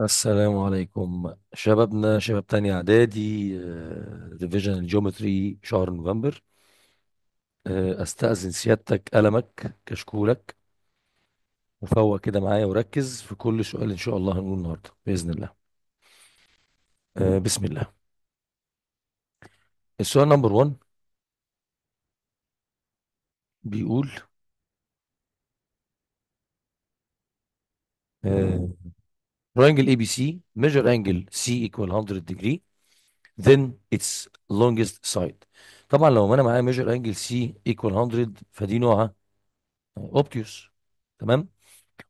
السلام عليكم شبابنا شباب تانية إعدادي ريفيجن آه، الجيومتري شهر نوفمبر آه، أستأذن سيادتك قلمك كشكولك وفوق كده معايا وركز في كل سؤال إن شاء الله هنقوله النهاردة بإذن الله آه، بسم الله السؤال نمبر 1 بيقول آه، triangle ABC, measure angle C equal 100 degree, then its longest side. طبعا لو انا معايا measure angle C equal 100 فدي نوعها obtuse تمام؟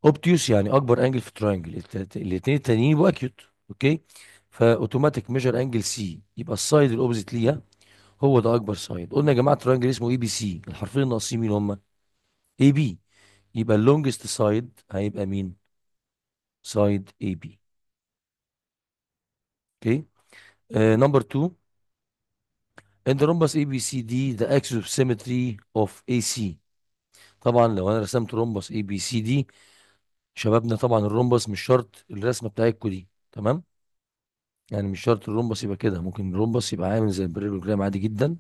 obtuse يعني اكبر انجل في التراينجل الاثنين التانيين يبقوا اكيوت اوكي؟ فاوتوماتيك ميجر انجل سي يبقى السايد الاوبزيت ليها هو ده اكبر سايد قلنا يا جماعه التراينجل اسمه اي بي سي الحرفين الناقصين مين هما؟ اي بي يبقى اللونجست سايد هيبقى مين؟ سايد اي بي اوكي نمبر 2 بي سي دي ABCD the axis of symmetry of AC طبعا لو انا رسمت سي ABCD شبابنا طبعا الرومبس مش شرط الرسمه بتاعتكم دي تمام يعني مش شرط الرومبس يبقى كده ممكن الرومبس يبقى عامل زي البريلوجرام عادي جدا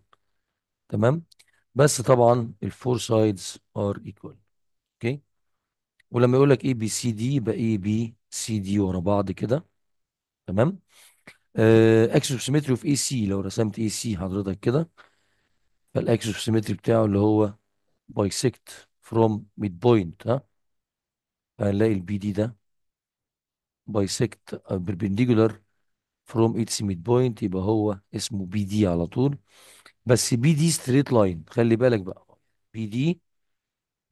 تمام بس طبعا الفور سايدز ار ايكوال اوكي ولما يقول لك اي بي سي دي يبقى اي بي سي دي ورا بعض كده تمام اكسس آه، اوف سيمتري اوف اي سي لو رسمت اي سي حضرتك كده فالاكسس اوف سيمتري بتاعه اللي هو بايسكت فروم ميد بوينت ها فهنلاقي البي دي ده بايسكت بيربنديجولار فروم اتس ميد بوينت يبقى هو اسمه بي دي على طول بس بي دي ستريت لاين خلي بالك بقى بي دي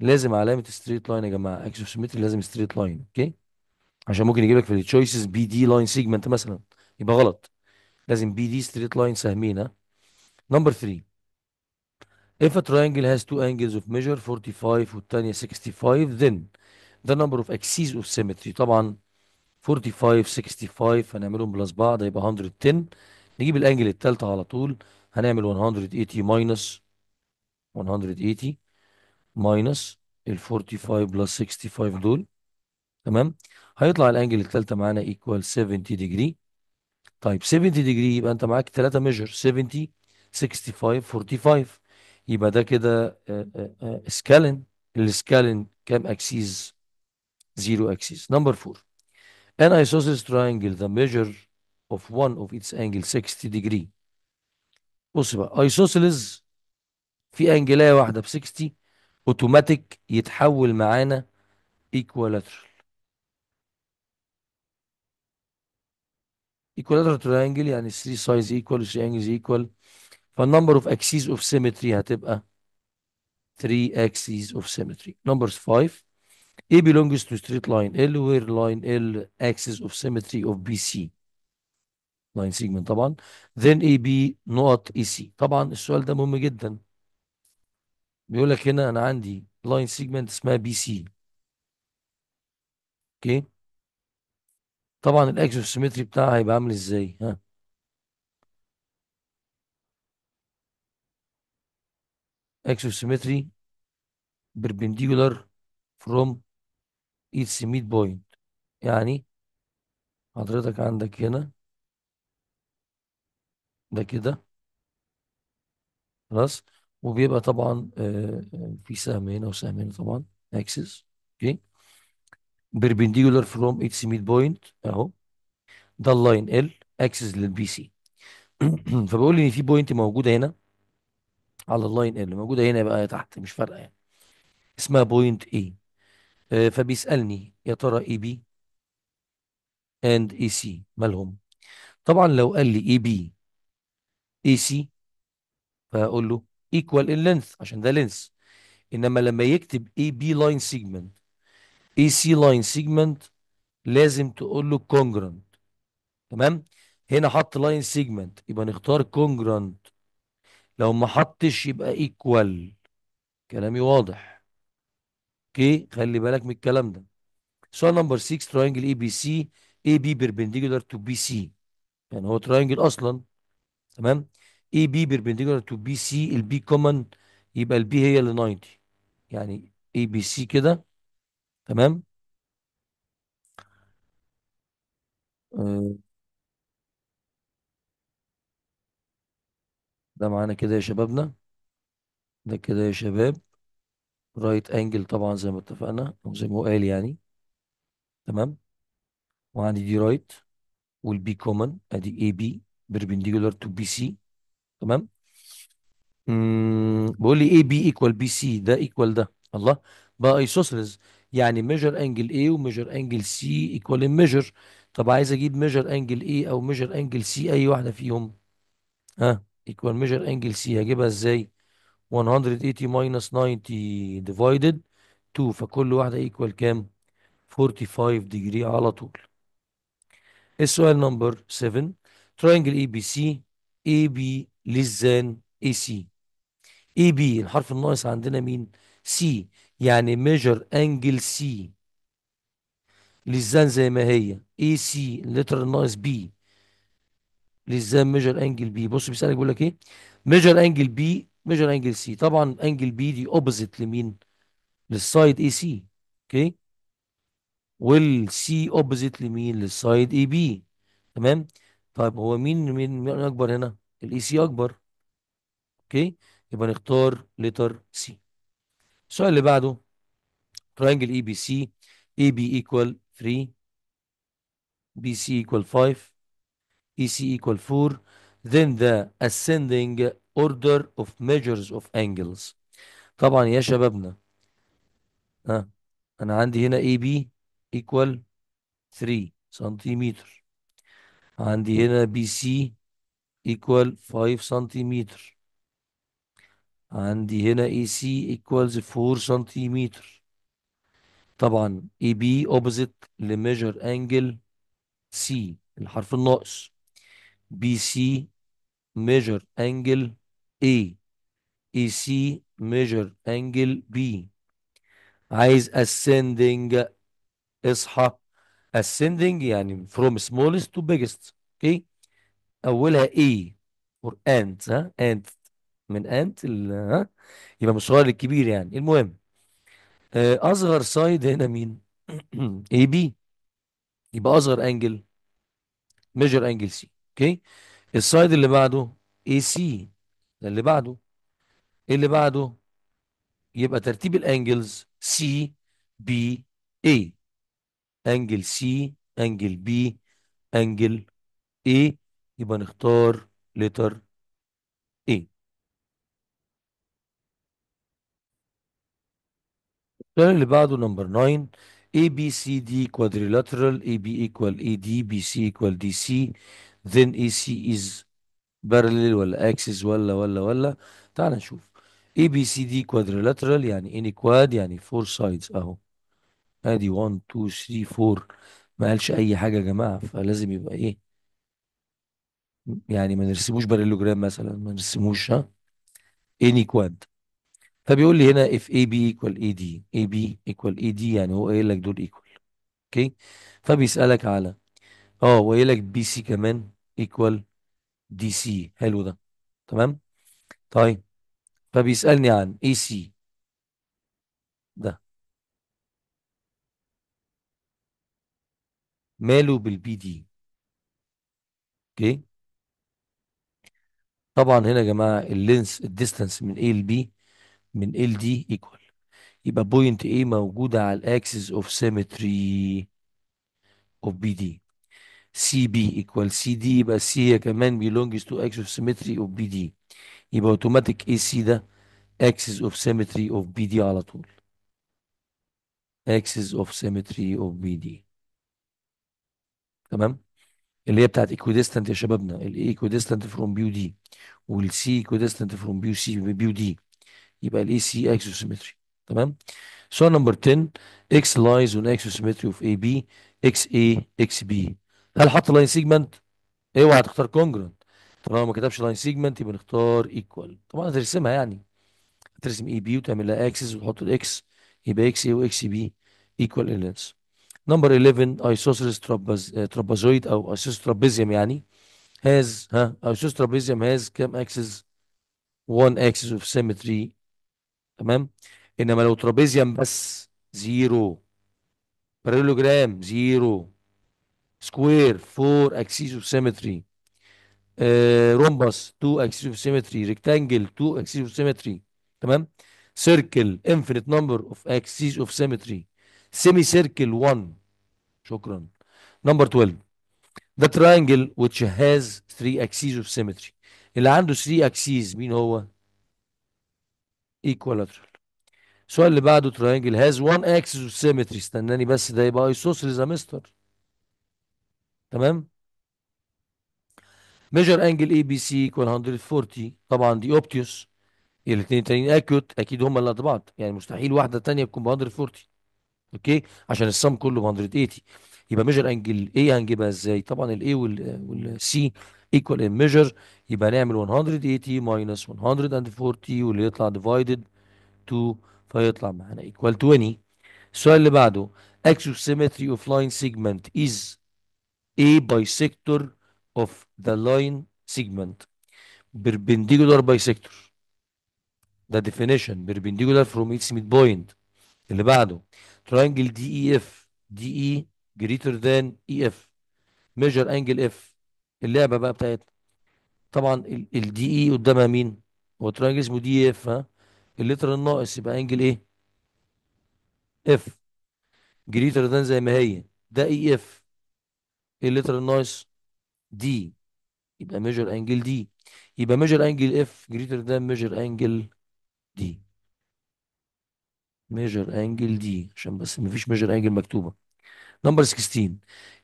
لازم علامه ستريت لاين يا جماعه سيمتري لازم ستريت لاين اوكي عشان ممكن يجيب لك في التشويسز بي دي لاين سيجمنت مثلا يبقى غلط لازم بي دي ستريت لاين سهمين ها نمبر 3 If a triangle has two angles of measure 45 والثانيه 65 then the number of axes of symmetry طبعا 45 65 هنعملهم بلس بعض هيبقى 110 نجيب الانجل الثالثه على طول هنعمل 180 ماينس 180 ماينس ال 45 بلس 65 دول تمام هيطلع الانجل الثالثه معانا ايكوال 70 ديجري طيب 70 ديجري يبقى انت معاك ثلاثه ميجر 70 65 45 يبقى ده كده اسكالن آه، آه، آه، الاسكالن كام اكسيز زيرو اكسيز نمبر 4 ان ايسوسيس تراينجل ذا ميجر of one of its angle 60 degree بص بقى isosceles في انجلايه واحده ب 60 اوتوماتيك يتحول معانا ايكوالاترال equilateral triangle يعني 3 sides equal 3 angles equal فالنمبر اوف axes اوف symmetry هتبقى 3 axes of symmetry numbers 5 A belongs to straight line L where line L axis of symmetry of BC line segment طبعا then AB نقط EC طبعا السؤال ده مهم جدا بيقول لك هنا انا عندي لاين سيجمنت اسمها بي سي اوكي طبعا سيمتري بتاعها هيبقى عامل ازاي ها اكسوسيمتري perpendicular from سميت midpoint يعني حضرتك عندك هنا ده كده خلاص وبيبقى طبعا آه، في سهم هنا وسهم هنا طبعا اكسس اوكي بيربنديكولار فروم اتس ميد بوينت اهو ده اللاين ال اكسس للبي سي فبقول ان في بوينت موجوده هنا على اللاين ال موجوده هنا بقى تحت مش فارقه يعني اسمها بوينت اي آه، فبيسالني يا ترى اي بي اند اي سي مالهم طبعا لو قال لي اي بي اي سي فهقول له ايكوال ان لينث عشان ده لينث انما لما يكتب اي بي لاين سيجمنت اي سي لاين سيجمنت لازم تقول له كونجرنت تمام هنا حط لاين سيجمنت يبقى نختار كونجرنت لو ما حطش يبقى ايكوال كلامي واضح اوكي خلي بالك من الكلام ده سؤال نمبر 6 تراينجل اي بي سي اي بي بيربنديكولار تو بي سي يعني هو تراينجل اصلا تمام اي بي بيربنديكولار تو بي سي البي كومن يبقى البي هي اللي 90 يعني اي بي سي كده تمام آه. ده معانا كده يا شبابنا ده كده يا شباب رايت انجل طبعا زي ما اتفقنا او زي ما هو قال يعني تمام وعندي دي رايت والبي كومن ادي اي بي بيربنديكولار تو بي سي تمام بقول لي اي بي ايكوال بي سي ده ايكوال ده الله بقى ايسوسلز يعني ميجر انجل اي وميجر انجل سي ايكوال ميجر طب عايز اجيب ميجر انجل اي او ميجر انجل سي اي واحده فيهم ها ايكوال ميجر انجل سي هجيبها ازاي 180 ماينس 90 ديفايدد 2 فكل واحدة ايكوال كام 45 ديجري على طول السؤال نمبر 7 بي سي اي بي للزان اي سي اي بي الحرف الناقص عندنا مين سي يعني ميجر انجل سي للزان زي ما هي اي سي اللتر الناقص بي للزان ميجر انجل بي بص بيسالك بيقول لك ايه ميجر انجل بي ميجر انجل سي طبعا انجل بي دي اوبوزيت لمين للسايد اي سي اوكي والسي اوبوزيت لمين للسايد اي بي تمام طيب هو مين مين, مين اكبر هنا الاي سي اكبر اوكي يبقى نختار لتر سي السؤال اللي بعده ترينجل اي بي سي اي بي ايكوال 3 بي سي ايكوال 5 اي سي ايكوال 4 then the ascending order of measures of angles طبعا يا شبابنا ها انا عندي هنا اي بي ايكوال 3 سنتيمتر عندي هنا بي سي equal 5 centimeter عندي هنا AC equals 4 سنتيمتر طبعا AB opposite لميجر انجل C الحرف الناقص BC measure angle A AC measure angle B عايز ascending اصحى ascending يعني from smallest to biggest اوكي okay. اولها اي اور انت ها انت من انت ها يبقى مش صغير للكبير يعني المهم آه، اصغر سايد هنا مين اي بي يبقى اصغر انجل ميجر انجل سي اوكي السايد اللي بعده اي سي ده اللي بعده اللي بعده يبقى ترتيب الانجلز سي بي اي انجل سي انجل بي انجل اي يبقى نختار لتر A السؤال اللي بعده نمبر 9 ABCD quadrilateral AB equal AD BC equal DC then AC is parallel ولا axis ولا ولا ولا تعال نشوف ABCD quadrilateral يعني any quad يعني four sides اهو ادي 1 2 3 4 ما قالش اي حاجه يا جماعه فلازم يبقى ايه يعني ما نرسموش باراليلوجرام مثلا ما نرسموش ها اني كواد فبيقول لي هنا اف اي بي ايكوال اي دي اي بي ايكوال اي دي يعني هو قايل لك دول ايكوال اوكي فبيسألك على اه وقايل لك بي سي كمان ايكوال دي سي حلو ده تمام طيب فبيسألني عن سي ده ماله بالبي دي اوكي طبعا هنا يا جماعه اللينس الديستانس من A ل B من L D ايكوال يبقى بوينت A موجوده على الاكسس اوف سيمتري اوف بي دي سي بي ايكوال سي دي يبقى سي هي كمان بيلونجز تو اكسس اوف سيمتري اوف بي دي يبقى اوتوماتيك اي سي ده اكسس اوف سيمتري اوف بي دي على طول axis of symmetry of D تمام اللي هي بتاعت ايكويديستنت يا شبابنا الايكو ايكويديستنت فروم بيو دي والسي ايكويديستنت فروم بيو سي بيو دي يبقى الاي سي اكسوسيمتري تمام سؤال نمبر 10 اكس لايز اون اكسوسيمتري اوف اي بي اكس اي اكس بي هل حط لاين سيجمنت اوعى تختار كونجرنت طالما ما كتبش لاين سيجمنت يبقى نختار ايكوال طبعا هترسمها يعني هترسم اي بي وتعمل لها اكسس وتحط الاكس يبقى اكس اي واكس بي ايكوال للنس نمبر 11 ايسوسرس ترابازويد او ايسوس ترابيزيوم يعني هاز ها ايسوس ترابيزيوم هاز كام اكسس؟ 1 اكسس اوف سيمتري تمام انما لو ترابيزيوم بس زيرو بارالوجرام زيرو سكوير 4 اكسس اوف سيمتري رومبس 2 اكسس اوف سيمتري ريكتانجل 2 اكسس اوف سيمتري تمام سيركل انفينيت نمبر اوف اكسس اوف سيمتري سيمي سيركل 1 شكرا نمبر 12 ده تراينجل which has three axes of symmetry اللي عنده 3 axes مين هو؟ equilateral السؤال اللي بعده تراينجل has one axis of symmetry استناني بس ده يبقى isosceles يا مستر تمام؟ measure angle ABC equal 140 طبعا دي obtuse الاثنين التانيين acute اكيد هما اللي قد بعض يعني مستحيل واحده تانيه تكون ب 140 اوكي عشان السم كله 180 يبقى ميجر انجل ايه هنجيبها ازاي طبعا الاي والسي ايكوال ان ميجر يبقى نعمل 180 ماينس 140 واللي يطلع ديفايدد 2 فيطلع معانا ايكوال 20 السؤال اللي بعده سيمتري لاين سيجمنت از اي باي سيكتور اوف ذا لاين سيجمنت بيربنديكولار باي سيكتور ده بيربنديكولار فروم اتس ميد بوينت اللي بعده triangle DEF DE greater than EF ميجر انجل F اللعبة بقى بتاعتنا طبعا ال DE قدامها مين؟ هو ترينجل اسمه دي اف e ها اللتر الناقص يبقى انجل ايه؟ اف جريتر ذان زي ما هي ده اي e اف اللتر الناقص دي يبقى ميجر انجل دي يبقى ميجر انجل اف جريتر ذان ميجر انجل دي ميجر انجل دي عشان بس ما فيش ميجر انجل مكتوبه نمبر 16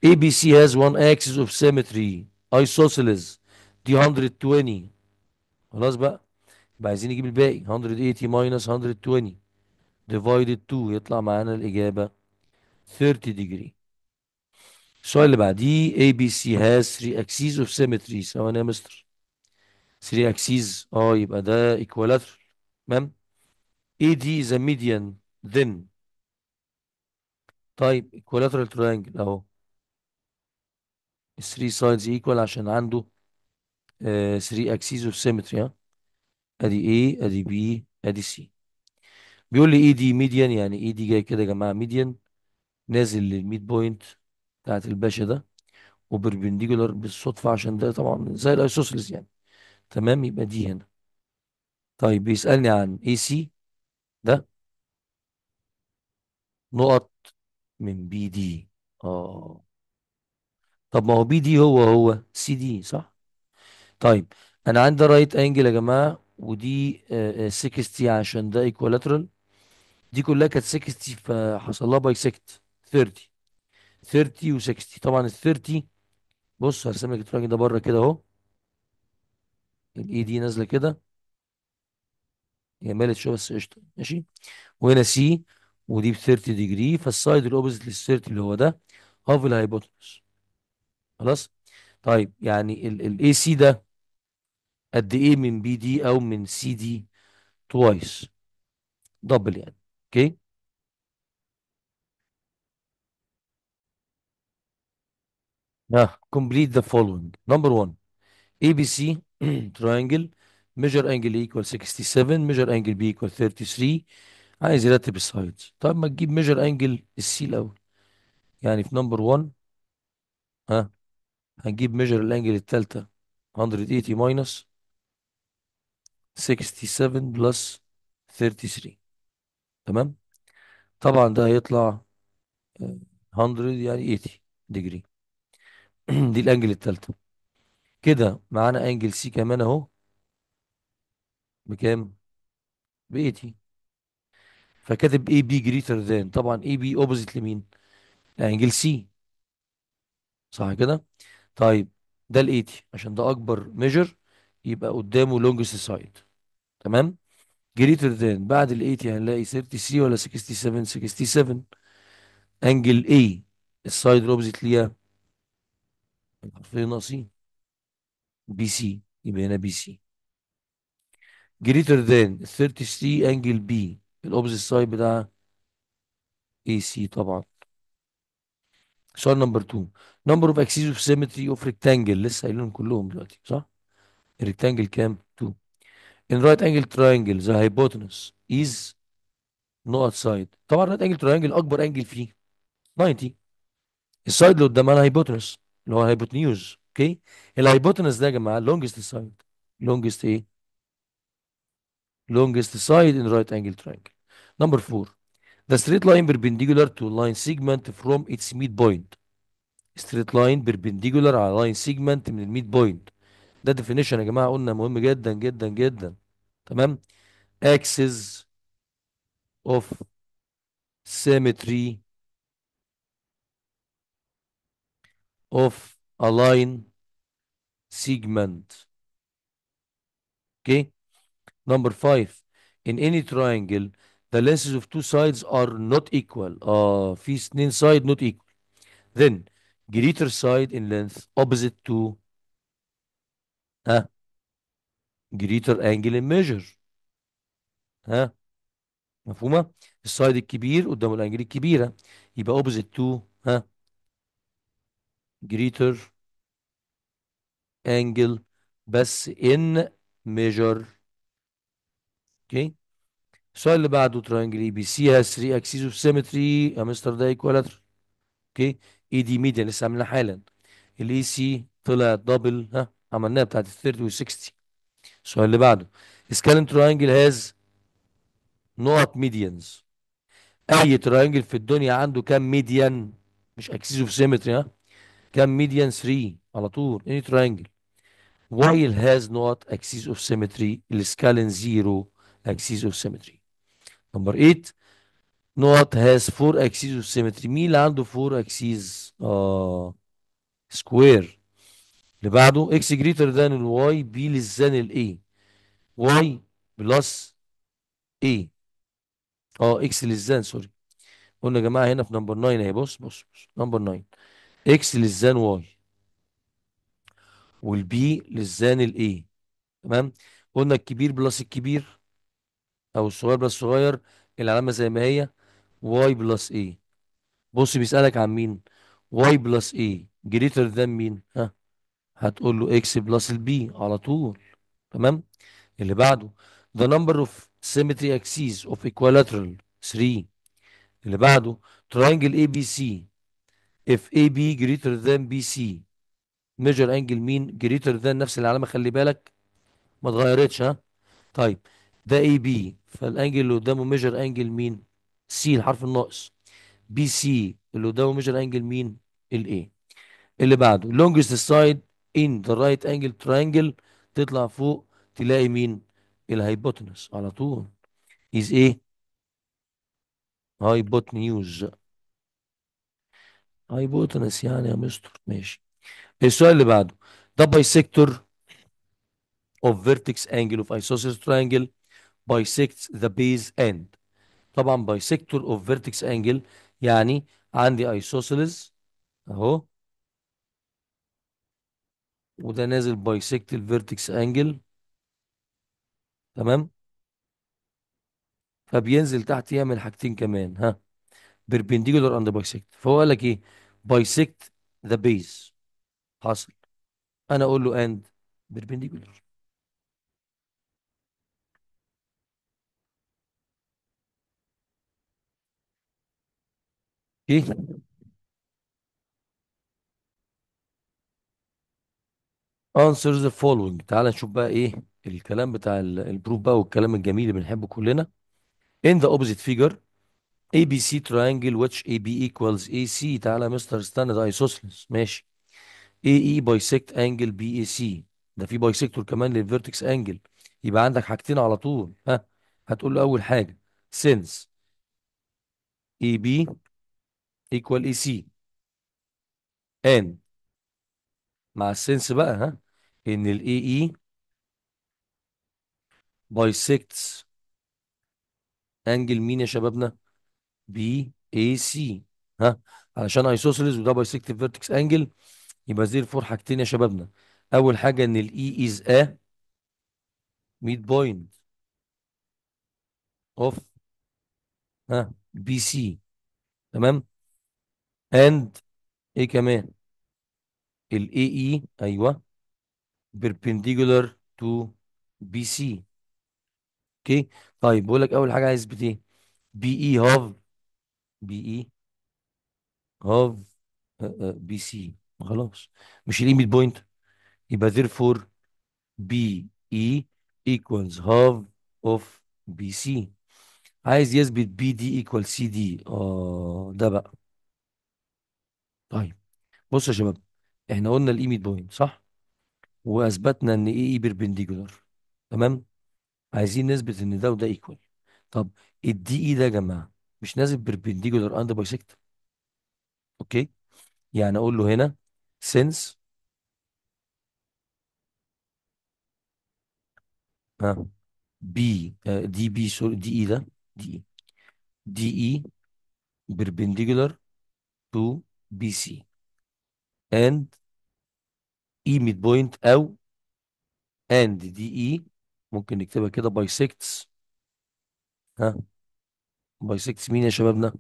اي بي سي هاز وان اكسس اوف سيمتري isosceles دي 120 خلاص بقى يبقى عايزين نجيب الباقي 180 ماينس 120 ديفايدد 2 يطلع معانا الاجابه 30 ديجري السؤال اللي بعديه اي بي سي هاز 3 اكسس اوف سيمتري ثواني يا مستر 3 اكسس اه يبقى ده ايكوالاتر تمام AD is a median then طيب equilateral triangle اهو 3 sides equal عشان عنده 3 آه، axes of symmetry ها ادي A ادي B ادي C بيقول لي AD e median يعني AD e جاي كده يا جماعه median نازل للميد بوينت بتاعت الباشا ده وبربنديجولار بالصدفه عشان ده طبعا زي الايسوسلس يعني تمام يبقى دي هنا طيب بيسألني عن AC ده نقط من بي دي اه طب ما هو بي دي هو هو سي دي صح طيب انا عندي رايت انجل يا جماعه ودي 60 آه، آه، عشان ده ايكوالاترال دي كلها كانت 60 فحصل لها بايسكت 30 30 و60 طبعا ال 30 بص هرسم لك الراجل ده بره كده اهو الاي دي نازله كده هي مالت بس قشطه ماشي وهنا سي ودي ب 30 ديجري فالسايد الاوبوزيت لل 30 اللي هو ده اوف الهايبوتنس خلاص طيب يعني الاي سي ده قد ايه من بي دي او من سي دي توايس دبل يعني اوكي ها نعم، complete the following نمبر 1 ABC triangle ميجر انجل ايكوال 67 ميجر انجل بي ايكوال 33 عايز يرتب السايدز طب ما تجيب ميجر انجل السي الاول يعني في نمبر 1 ها هنجيب ميجر الانجل الثالثه 180 ماينس 67 بلس 33 تمام طبعا ده هيطلع 100 آه، يعني 80 ديجري دي الانجل الثالثه كده معانا انجل سي كمان اهو بكام ب 80 فكاتب اي بي جريتر ذان طبعا اي بي اوبوزيت لمين لانجل سي صح كده طيب ده ال 80 عشان ده اكبر ميجر يبقى قدامه لونجست سايد تمام جريتر ذان بعد ال 80 هنلاقي 30 ولا 67 67 انجل اي السايد الاوبوزيت ليها الحرفين ناقصين بي سي يبقى هنا بي سي جريتر ذان 33 سي انجل بي الاوبزيت سايد بتاع اي سي طبعا سؤال نمبر 2 نمبر اوف اكسيز اوف سيمتري اوف ريكتانجل لسه قايلينهم كلهم دلوقتي صح الريكتانجل كام 2 ان رايت انجل تراينجل ذا هايبوتنس از نقط سايد طبعا رايت انجل تراينجل اكبر انجل فيه 90 السايد اللي قدامها الهايبوتنس اللي هو الهايبوتنيوز اوكي الهايبوتنس ده يا جماعه لونجست سايد لونجست ايه longest side in right angle triangle. Number four, the straight line perpendicular to line segment from its midpoint. straight line perpendicular على line segment من the midpoint. ده definition يا جماعة قلنا مهم جدا جدا جدا. تمام؟ axis of symmetry of a line segment. Okay? Number five, in any triangle, the lenses of two sides are not equal. آه في اثنين side not equal. Then, greater side in length opposite to ها greater angle in measure. ها مفهومة؟ السايد الكبير قدامه الانجل الكبيرة يبقى opposite to ها greater angle بس in measure اوكي السؤال اللي بعده ترانجل اي بي سي هاز 3 اكسيز اوف سيمتري مستر ده ايكوالاتر اوكي اي دي ميديان لسه عاملينها حالا الاي سي طلع دبل ها عملناها بتاعت ال 30 وال 60 السؤال اللي بعده سكالين ترانجل هاز نقط ميديانز اي ترانجل في الدنيا عنده كام ميديان مش اكسيز اوف سيمتري ها كام ميديان 3 على طول اني ترانجل وايل هاز نوت اكسيز اوف سيمتري السكالين زيرو axis of symmetry number 8 نوت has four axes of symmetry مين اللي عنده four axes آه square اللي بعده x greater than y b less than a y plus a اه x less than سوري قلنا يا جماعه هنا في نمبر 9 اهي بص بص بص نمبر 9 x less than y والبي less than a تمام قلنا الكبير بلس الكبير او الصغير بلس صغير العلامه زي ما هي واي بلس اي بص بيسالك عن مين واي بلس اي جريتر ذان مين ها هتقول له اكس بلس البي على طول تمام اللي بعده the number of symmetry axes of equilateral 3 اللي بعده triangle ABC if AB greater than BC measure angle مين greater than نفس العلامة خلي بالك ما اتغيرتش ها طيب ده اي بي فالانجل اللي قدامه ميجر انجل مين سي الحرف الناقص بي سي اللي قدامه ميجر انجل مين الاي اللي بعده لونجست سايد ان ذا رايت انجل triangle تطلع فوق تلاقي مين الهايبوتنس على طول از ايه هايبوتنيوز هايبوتنس يعني يا مستر ماشي السؤال اللي بعده ده سيكتور of vertex angle of isosceles triangle bisects the base end طبعا bisector of vertex angle يعني عندي isosceles اهو وده نازل bisect ال vertex angle تمام فبينزل تحت يعمل حاجتين كمان ها perpendicular and bisect فهو قال لك ايه bisect the base حاصل انا اقول له and perpendicular ايه answer the following تعال نشوف بقى ايه الكلام بتاع البروف بقى والكلام الجميل اللي بنحبه كلنا in the opposite figure ABC triangle which AB equals AC تعالى يا مستر استنى ده isosceles ماشي AE bisect angle BAC ده في بايسكتور كمان للفيرتكس انجل يبقى عندك حاجتين على طول ها هتقول له اول حاجه since AB equal AC and مع السنس بقى ها ان ال AE bisects انجل مين يا شبابنا بي اي سي ها علشان isosceles وده بايسكت فيرتكس انجل يبقى زي الفور حاجتين يا شبابنا اول حاجه ان الاي از ا ميد بوينت اوف ها بي سي تمام اند ايه كمان ال اي e، ايوه perpendicular to BC اوكي طيب بقول لك اول حاجه عايز بت ايه بي اي e، هاف بي اي e، هاف بي سي خلاص مش ميد بوينت يبقى therefore بي اي equals half of بي سي عايز يثبت بي دي equal سي دي اه ده بقى طيب بص يا شباب احنا قلنا الاي e ميد بوينت صح واثبتنا ان اي اي بيربنديكولار تمام عايزين نثبت ان ده وده ايكوال طب الدي اي e ده يا جماعه مش نازل بيربنديكولار اند بايسكت اوكي يعني اقول له هنا سينس ها بي دي بي سوري دي اي ده دي اي دي اي بيربنديكولار تو بي سي اند اي ميد بوينت او اند دي اي ممكن نكتبها كده باي بايسكتس ها باي بايسكتس مين يا شبابنا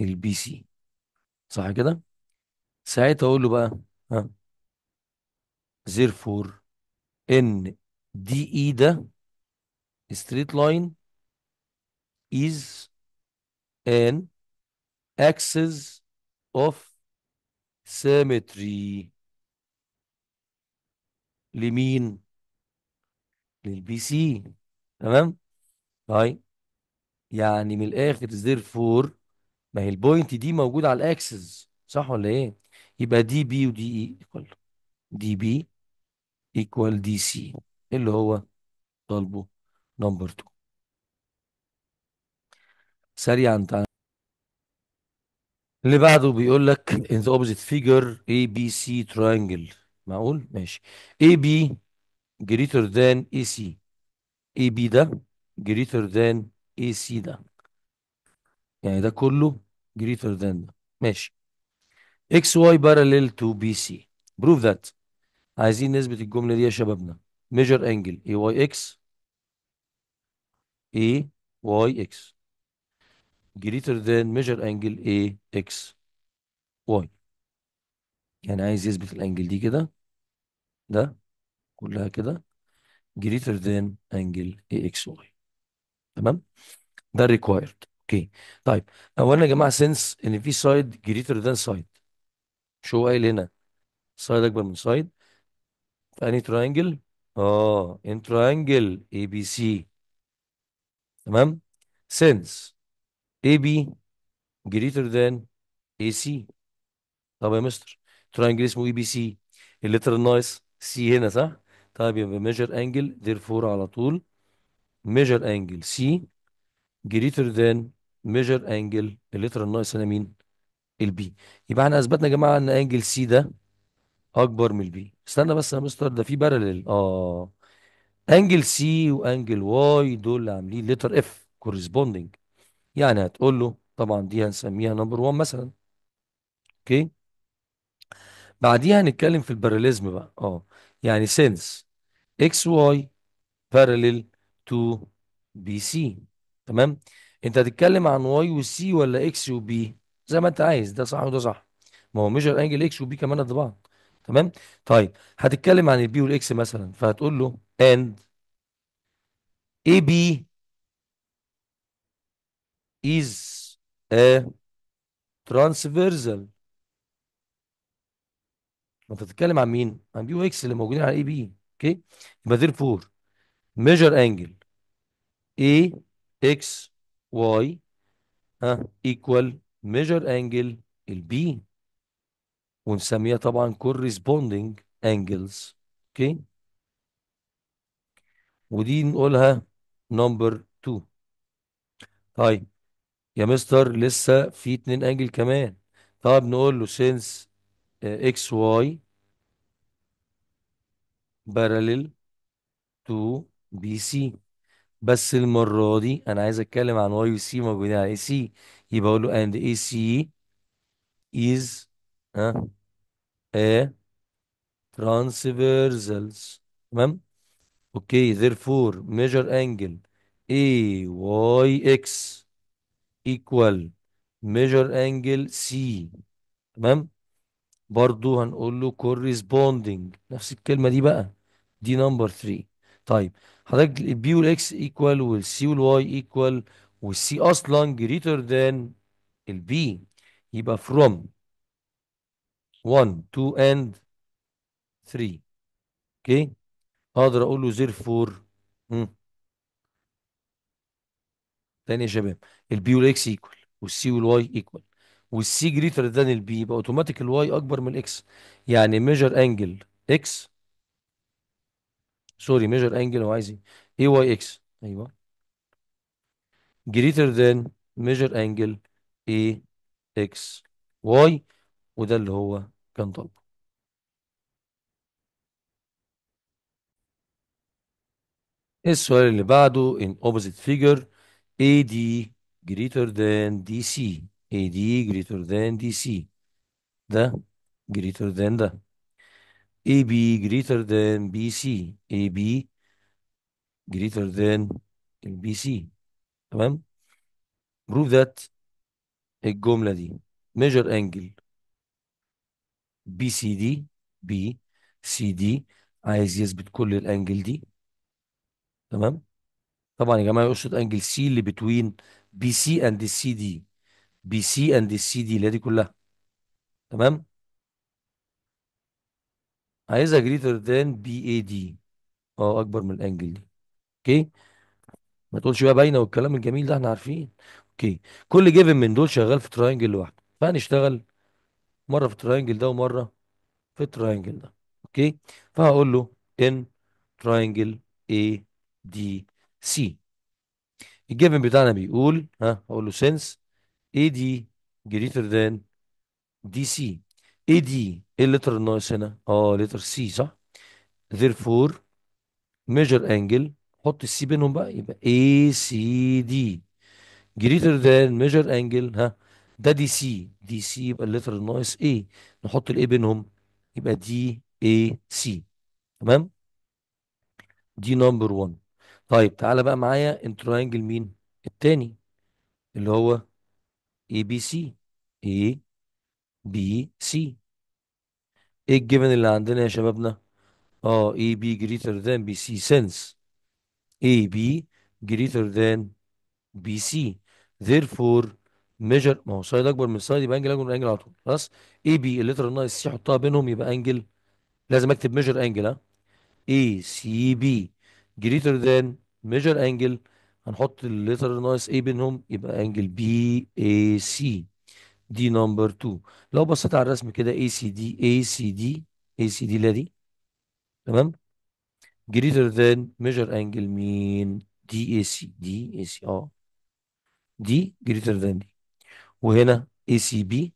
البي سي صح كده ساعتها اقول له بقى ها زير فور ان دي اي e ده ستريت لاين از ان اكسس of symmetry لمين؟ للبي سي تمام؟ طيب يعني من الاخر زير فور ما هي البوينت دي موجودة على الاكسس صح ولا ايه؟ يبقى دي بي ودي اي ايكوال دي بي ايكوال دي سي اللي هو طالبه نمبر 2 سريعا تعالى اللي بعده بيقول لك in the opposite figure ABC triangle معقول ماشي AB greater than AC AB ده greater than AC ده يعني ده كله greater than ده ماشي XY parallel to BC prove that عايزين نثبت الجملة دي يا شبابنا measure angle AYX AYX greater than measure angle A X Y يعني عايز يثبت الانجل دي كده ده كلها كده greater than angle A X Y تمام ده required اوكي طيب اولا يا جماعه سنس ان في سايد جريتر ذان سايد شو قايل هنا سايد اكبر من سايد فاني تراينجل اه ان تراينجل اي بي سي تمام سنس اي بي جريتر ذان اي سي طب يا مستر ترانجل اسمه اي بي سي اللتر الناقص سي هنا صح طيب يبقى ميجر انجل دير فور على طول ميجر انجل سي جريتر ذان ميجر انجل اللتر الناقص هنا مين البي يبقى احنا اثبتنا يا جماعه ان انجل سي ده اكبر من البي استنى بس يا مستر ده في بارلل اه انجل سي وانجل واي دول عاملين لتر اف كورسبوندنج يعني هتقول له طبعا دي هنسميها نمبر 1 مثلا اوكي بعديها هنتكلم في الباراليزم بقى اه يعني سينس اكس واي بارلل تو بي سي تمام انت هتتكلم عن واي وسي ولا اكس وبي زي ما انت عايز ده صح وده صح ما هو ميجر انجل اكس وبي كمان قد بعض تمام طيب هتتكلم عن البي والاكس مثلا فهتقول له اند اي بي is a transversal انت بتتكلم عن مين؟ عن بي واكس اللي موجودين على اي بي اوكي يبقى دير فور ميجر انجل اي اكس واي ها ايكوال ميجر انجل البي ونسميها طبعا كورسبوندنج انجلز اوكي ودي نقولها نمبر 2 طيب يا مستر لسه في اتنين انجل كمان طب نقول له سينس اكس واي باراليل تو بي سي بس المرة دي أنا عايز أتكلم عن واي وسي موجودين على اي سي يبقى أقول له and اي سي is ها آه، a transversals تمام اوكي therefore measure angle اي واي اكس equal measure angle C تمام برضو هنقول له corresponding نفس الكلمة دي بقى دي نمبر 3 طيب حضرتك البي والاكس ايكوال والسي والواي ايكوال والسي اصلا جريتر ذان البي يبقى from 1 2 and 3 اوكي اقدر اقول له زير 4 تاني يا شباب البي والاكس ايكوال والسي والواي ايكوال والسي جريتر ذان البي يبقى اوتوماتيك الواي اكبر من الاكس يعني ميجر انجل اكس سوري ميجر انجل هو عايز ايه اي واي اكس ايوه جريتر ذان ميجر انجل اي اكس واي وده اللي هو كان طالبه السؤال اللي بعده in opposite figure AD greater than DC AD greater than DC ده greater than ده AB greater than BC AB greater than BC تمام prove that الجملة دي measure angle BCD BCD عايز يثبت كل الانجل دي تمام طبعا يا جماعه يقصد انجل سي اللي بتوين بي سي اند السي دي بي سي اند السي دي اللي هي دي كلها تمام عايزها جريتر ذان بي اي دي اه اكبر من الانجل دي اوكي ما تقولش بقى باينه والكلام الجميل ده احنا عارفين اوكي كل جيفن من دول شغال في تراينجل لوحده فهنشتغل مره في التراينجل ده ومره في التراينجل ده اوكي فهقول له ان تراينجل اي دي سي الجيفن بتاعنا بيقول ها اقول له سينس اي دي جريتر ذان دي سي اي دي ايه اللتر الناقص هنا اه لتر سي صح therefore measure angle حط السي بينهم بقى يبقى اي سي دي جريتر ذان measure angle ها ده دي سي دي سي يبقى اللتر الناقص اي نحط الاي بينهم يبقى دي اي سي تمام دي نمبر 1 طيب تعالى بقى معايا التراينجل مين التاني اللي هو اي بي سي اي بي سي ايه الجيفن اللي عندنا يا شبابنا اه اي بي جريتر ذان بي سي سنس اي بي جريتر ذان بي سي therefore measure ما هو سايد اكبر من سايد يبقى انجل اكبر من انجل على طول خلاص اي بي اللتر الناقص سي حطها بينهم يبقى انجل لازم اكتب measure انجل ها اي سي بي جريتر ذان ميجر انجل هنحط الليتر ناقص ايه بينهم يبقى انجل بي اي سي دي نمبر 2 لو بصيت على الرسم كده اي سي دي اي سي دي اي سي دي اللي دي تمام greater than measure angle مين اي سي اه دي greater than دي وهنا بي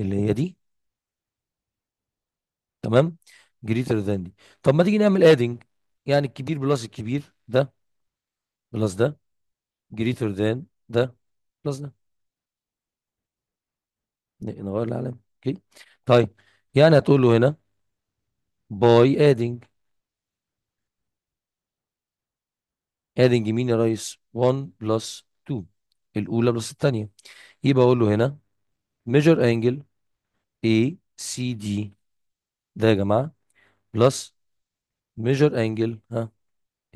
اللي هي دي تمام greater than دي طب ما تيجي نعمل adding يعني الكبير بلس الكبير ده بلس ده جريتر ذان ده بلس ده نغير العلامة اوكي طيب يعني هتقول له هنا باي ادينج ادينج مين يا ريس 1 بلس 2 الاولى بلس الثانيه يبقى اقول له هنا ميجر انجل اي سي دي ده يا جماعه بلس ميجر انجل ها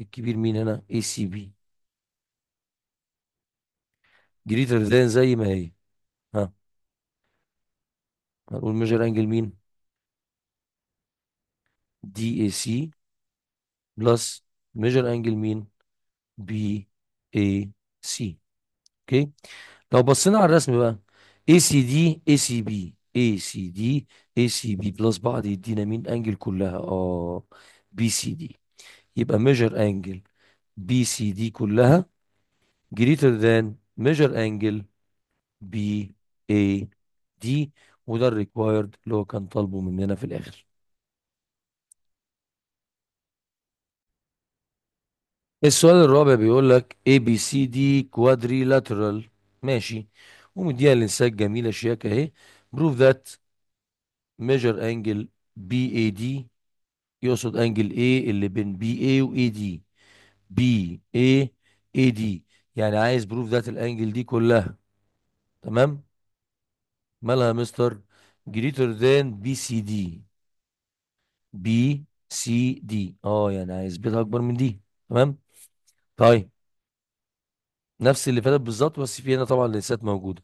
الكبير مين هنا اي سي بي جريتر ذان زي ما هي ها هنقول ميجر انجل مين دي اي سي بلس ميجر انجل مين بي اي سي اوكي لو بصينا على الرسم بقى اي سي دي اي سي بي اي سي دي اي سي بي بلس بعض يدينا مين انجل كلها اه بي سي دي يبقى ميجر انجل بي سي دي كلها جريتر ذان ميجر angle بي اي دي وده الريكوايرد اللي هو كان طالبه مننا في الاخر السؤال الرابع بيقول لك اي بي سي دي لاترال ماشي ومديها لنساج جميله شياكه اهي بروف ذات ميجر انجل بي اي دي يقصد انجل A اللي بين بي اي و اي دي بي اي اي دي يعني عايز بروف ذات الانجل دي كلها تمام مالها يا مستر جريتر ذان بي سي دي بي سي دي اه يعني عايز بيتها اكبر من دي تمام طيب نفس اللي فاتت بالظبط بس في هنا طبعا لسات موجوده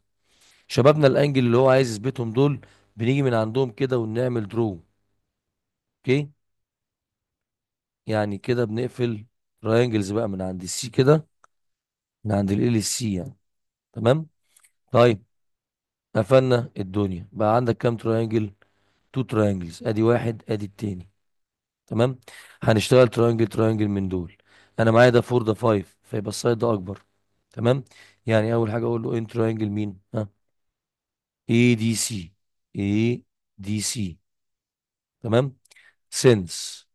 شبابنا الانجل اللي هو عايز يثبتهم دول بنيجي من عندهم كده ونعمل درو اوكي يعني كده بنقفل تراينجلز بقى من عند السي كده من عند ال للسي يعني تمام طيب قفلنا الدنيا بقى عندك كام تراينجل تو تراينجلز ادي واحد ادي التاني تمام هنشتغل تراينجل تراينجل من دول انا معايا ده فور ده فايف فيبقى السايد ده اكبر تمام يعني اول حاجه اقول له ان تراينجل مين ها اي دي سي اي دي سي تمام سنس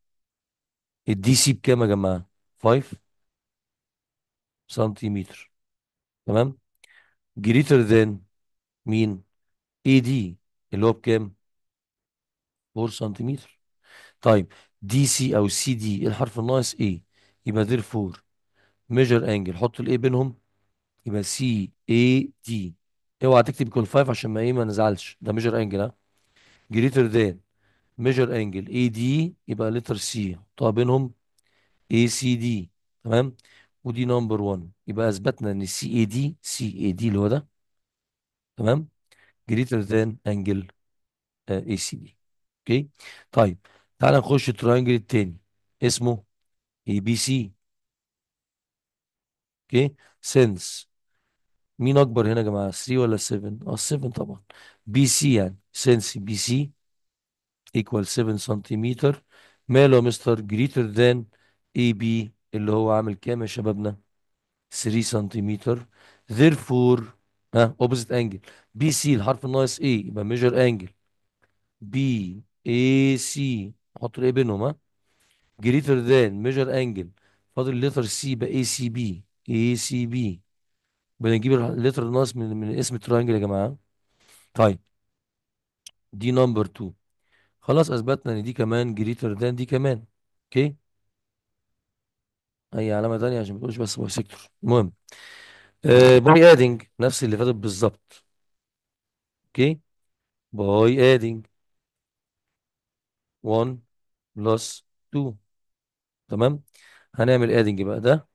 الدي سي بكام يا جماعه 5 سنتيمتر تمام جريتر ذان مين اي دي اللي هو بكام 4 سنتيمتر طيب دي سي او سي دي الحرف الناقص ايه يبقى دير 4 ميجر انجل حط الايه بينهم يبقى سي اي دي اوعى تكتب يكون 5 عشان ما ايه ما نزعلش ده ميجر انجل ها جريتر ذان ميجر انجل اي دي يبقى لتر سي حطها بينهم اي سي دي تمام ودي نمبر 1 يبقى اثبتنا ان سي اي دي سي اي دي اللي هو ده تمام جريتر ذان انجل اي سي دي اوكي طيب تعال نخش الترينجل الثاني اسمه اي بي سي اوكي سنس مين اكبر هنا يا جماعه 3 ولا 7 اه 7 طبعا بي سي يعني سنس بي سي equal 7 سنتيمتر ماله يا مستر greater than AB اللي هو عامل كام يا شبابنا 3 سنتيمتر therefore ها opposite angle BC الحرف الناقص A يبقى measure angle BAC حط الايه بينهم ها greater than measure angle فاضل letter C يبقى ACB ACB بنجيب اللتر الناقص من من اسم الترينجل يا جماعه طيب دي نمبر 2 خلاص اثبتنا ان دي كمان جريتر ذان دي كمان اوكي اي علامه ثانيه عشان ما تقولش بس باي سيكتور المهم آه باي ادنج نفس اللي فاتت بالظبط اوكي باي ادنج 1 بلس 2 تمام هنعمل ادنج بقى ده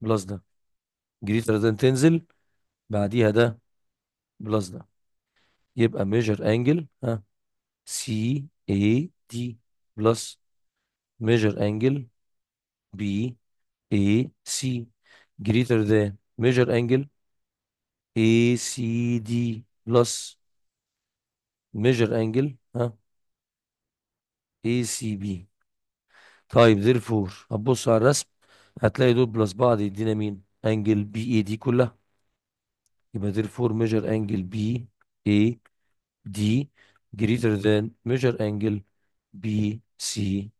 بلس ده جريتر ذان تنزل بعديها ده بلس ده يبقى ميجر انجل ها سي اي دي بلس ميجر انجل بي اي سي جريتر ميجر انجل اي سي دي بلس ميجر انجل ها اي سي بي طيب therefore هتبص على الرسم هتلاقي دول بلس بعض يدينا مين انجل بي اي دي كلها يبقى therefore ميجر انجل بي اي دي greater than measure angle بي سي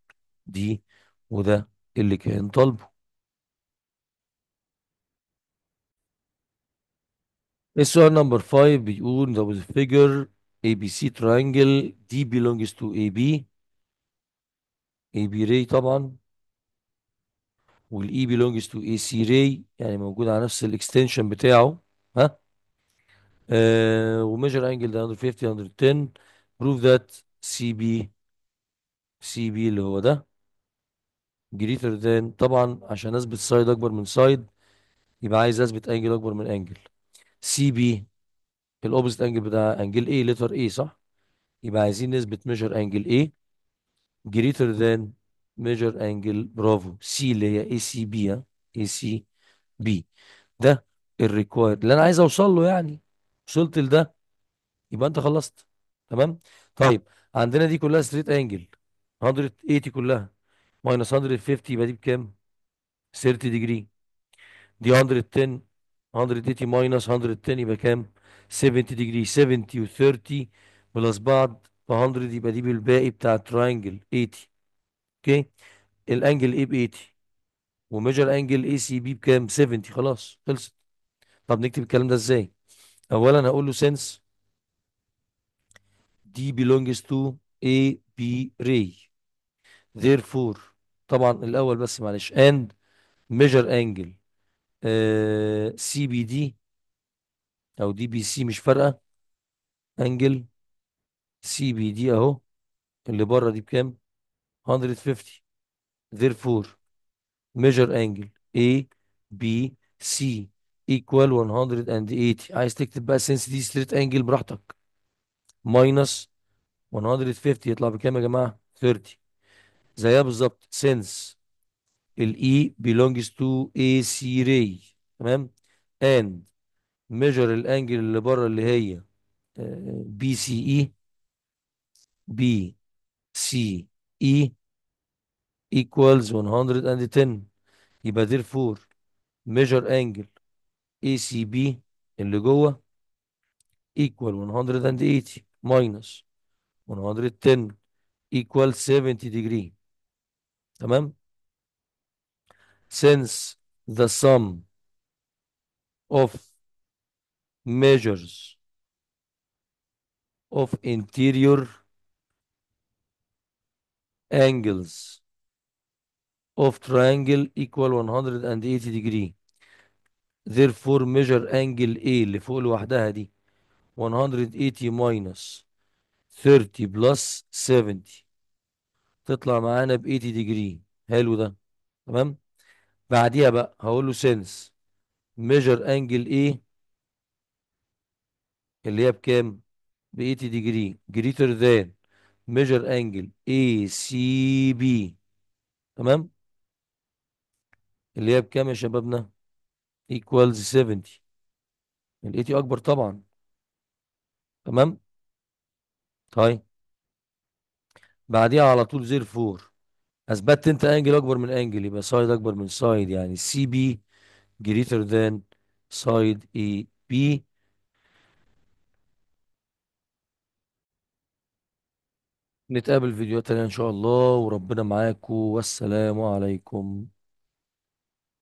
دي وده اللي كان طالبه السؤال نمبر 5 بيقول there was a figure ABC triangle D belongs to AB AB ray طبعا والE belongs to AC ray يعني موجود على نفس الاكستنشن بتاعه ها آه وميجر انجل ده 150 110 بروف ذات سي بي سي بي اللي هو ده جريتر ذان طبعا عشان اثبت سايد اكبر من سايد يبقى عايز اثبت انجل اكبر من انجل سي بي الاوبزيت انجل بتاع انجل ايه لتر ايه صح يبقى عايزين نثبت ميجر انجل ايه جريتر ذان ميجر انجل برافو سي اللي هي اي اي سي بي سي بي ده الريكوايرد اللي انا عايز اوصل له يعني وصلت لده يبقى انت خلصت تمام نعم. طيب عندنا دي كلها ستريت انجل 180 كلها ماينس 150 يبقى دي بكام 30 ديجري دي 110 180 ماينس 110 يبقى كام 70 ديجري 70 و30 بلس بعض 100 يبقى دي بالباقي بتاع تراينجل 80 اوكي الانجل ايه ب 80 وميجر انجل اي سي بي بكام 70 خلاص خلصت طب نكتب الكلام ده ازاي اولا هقول له سنس D belongs to A B ray therefore طبعا الأول بس معلش and measure angle uh, C B D أو D B C مش فارقة angle C B D أهو اللي بره دي بكام 150 therefore measure angle A B C equal 180 عايز تكتب بقى since دي straight angle براحتك ماينس 150 يطلع بكام يا جماعه 30 زيها بالظبط since الاي e belongs to AC ray تمام and measure الانجل اللي بره اللي هي بي سي اي بي سي اي equals 110 يبقى therefore measure angle ACB اللي جوه equal 180 minus 110 equals 70 degree. تمام since the sum of measures of interior angles of triangle equal 180 degree therefore measure angle A اللي فوق لوحدها دي 180 minus 30 plus 70 تطلع معانا ب 80 ديجري حلو ده تمام بعديها بقى هقول له سنس ميجر انجل ايه اللي هي بكام ب 80 ديجري جريتر ذان ميجر انجل اي سي بي تمام اللي هي بكام يا شبابنا ايكوالز 70 ال 80 اكبر طبعا تمام طيب بعديها على طول زير فور اثبتت انت انجل اكبر من انجل يبقى سايد اكبر من سايد يعني سي بي جريتر ذان سايد اي بي نتقابل فيديوهات تانية ان شاء الله وربنا معاكم والسلام عليكم